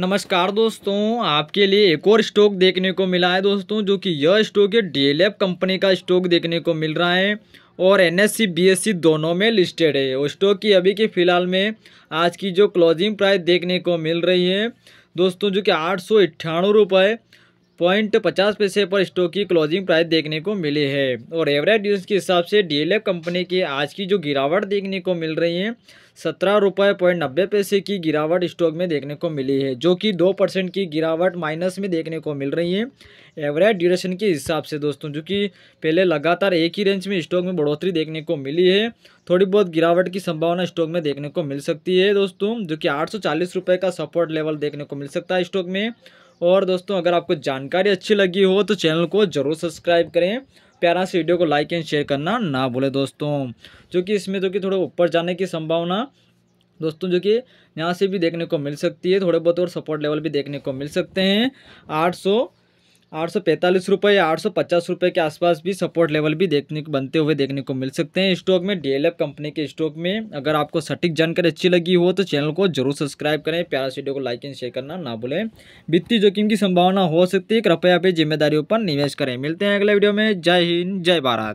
नमस्कार दोस्तों आपके लिए एक और स्टॉक देखने को मिला है दोस्तों जो कि यह स्टॉक है डी कंपनी का स्टॉक देखने को मिल रहा है और एन एस दोनों में लिस्टेड है और स्टॉक की अभी के फ़िलहाल में आज की जो क्लोजिंग प्राइस देखने को मिल रही है दोस्तों जो कि आठ सौ पॉइंट पचास पैसे पर स्टॉक की क्लोजिंग प्राइस देखने को मिली है और एवरेज न्यूज के हिसाब से डीएलएफ कंपनी की आज की जो गिरावट देखने को मिल रही है सत्रह रुपये पॉइंट नब्बे पैसे की गिरावट स्टॉक में देखने को मिली है जो कि दो परसेंट की गिरावट माइनस में देखने को मिल रही है एवरेज ड्यूरेशन के हिसाब से दोस्तों जो कि पहले लगातार एक ही रेंज में स्टॉक में बढ़ोतरी देखने को मिली है थोड़ी बहुत गिरावट की संभावना स्टॉक में देखने को मिल सकती है दोस्तों जो कि आठ सौ का सपोर्ट लेवल देखने को मिल सकता है स्टॉक में और दोस्तों अगर आपको जानकारी अच्छी लगी हो तो चैनल को ज़रूर सब्सक्राइब करें प्यारा से वीडियो को लाइक एंड शेयर करना ना भूलें दोस्तों जो कि इसमें जो कि थोड़ा ऊपर जाने की संभावना दोस्तों जो कि यहाँ से भी देखने को मिल सकती है थोड़े बहुत और सपोर्ट लेवल भी देखने को मिल सकते हैं आठ आठ सौ पैंतालीस रुपये या आठ सौ पचास रुपये के आसपास भी सपोर्ट लेवल भी देखने को बनते हुए देखने को मिल सकते हैं स्टॉक में डीएलएफ कंपनी के स्टॉक में अगर आपको सटीक जानकारी अच्छी लगी हो तो चैनल को जरूर सब्सक्राइब करें प्यारा वीडियो को लाइक एंड शेयर करना ना भूलें वित्तीय जोखिम की संभावना हो सकती है कृपया पे जिम्मेदारियों पर निवेश करें मिलते हैं अगले वीडियो में जय हिंद जय भारत